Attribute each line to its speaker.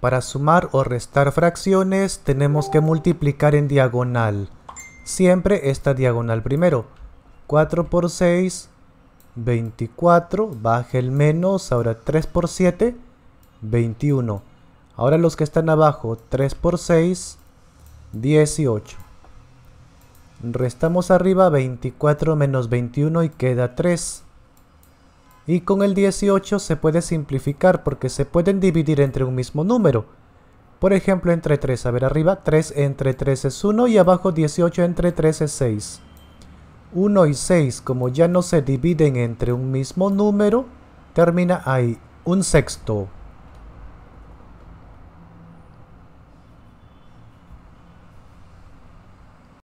Speaker 1: Para sumar o restar fracciones tenemos que multiplicar en diagonal. Siempre esta diagonal primero. 4 por 6, 24, baje el menos, ahora 3 por 7, 21. Ahora los que están abajo, 3 por 6, 18. Restamos arriba 24 menos 21 y queda 3. Y con el 18 se puede simplificar porque se pueden dividir entre un mismo número. Por ejemplo, entre 3. A ver, arriba 3 entre 3 es 1 y abajo 18 entre 3 es 6. 1 y 6, como ya no se dividen entre un mismo número, termina ahí, un sexto.